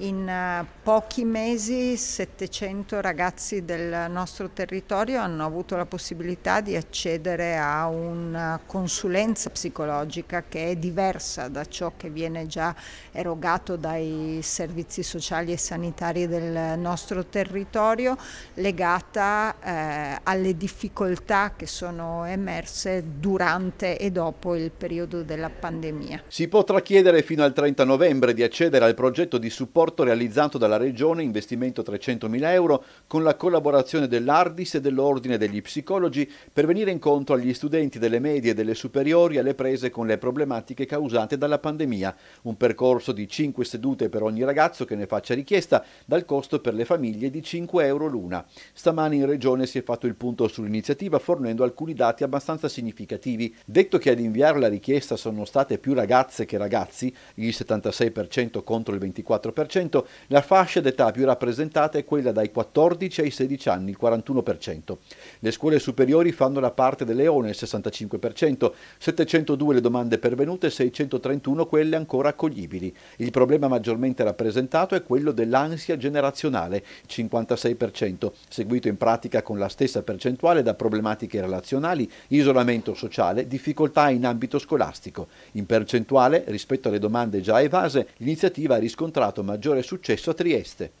In eh, pochi mesi 700 ragazzi del nostro territorio hanno avuto la possibilità di accedere a una consulenza psicologica che è diversa da ciò che viene già erogato dai servizi sociali e sanitari del nostro territorio, legata eh, alle difficoltà che sono emerse durante e dopo il periodo della pandemia. Si potrà chiedere fino al 30 novembre di accedere al progetto di supporto porto realizzato dalla Regione, investimento 300.000 euro, con la collaborazione dell'Ardis e dell'Ordine degli Psicologi per venire incontro agli studenti delle medie e delle superiori alle prese con le problematiche causate dalla pandemia. Un percorso di 5 sedute per ogni ragazzo che ne faccia richiesta, dal costo per le famiglie di 5 euro l'una. Stamani in Regione si è fatto il punto sull'iniziativa fornendo alcuni dati abbastanza significativi. Detto che ad inviare la richiesta sono state più ragazze che ragazzi, il 76% contro il 24%, 40%, la fascia d'età più rappresentata è quella dai 14 ai 16 anni, il 41%. Le scuole superiori fanno la parte del leone, il 65%, 702 le domande pervenute, 631 quelle ancora accoglibili. Il problema maggiormente rappresentato è quello dell'ansia generazionale, 56%, seguito in pratica con la stessa percentuale da problematiche relazionali, isolamento sociale, difficoltà in ambito scolastico. In percentuale, rispetto alle domande già evase, l'iniziativa ha riscontrato maggiormente maggiore successo a Trieste.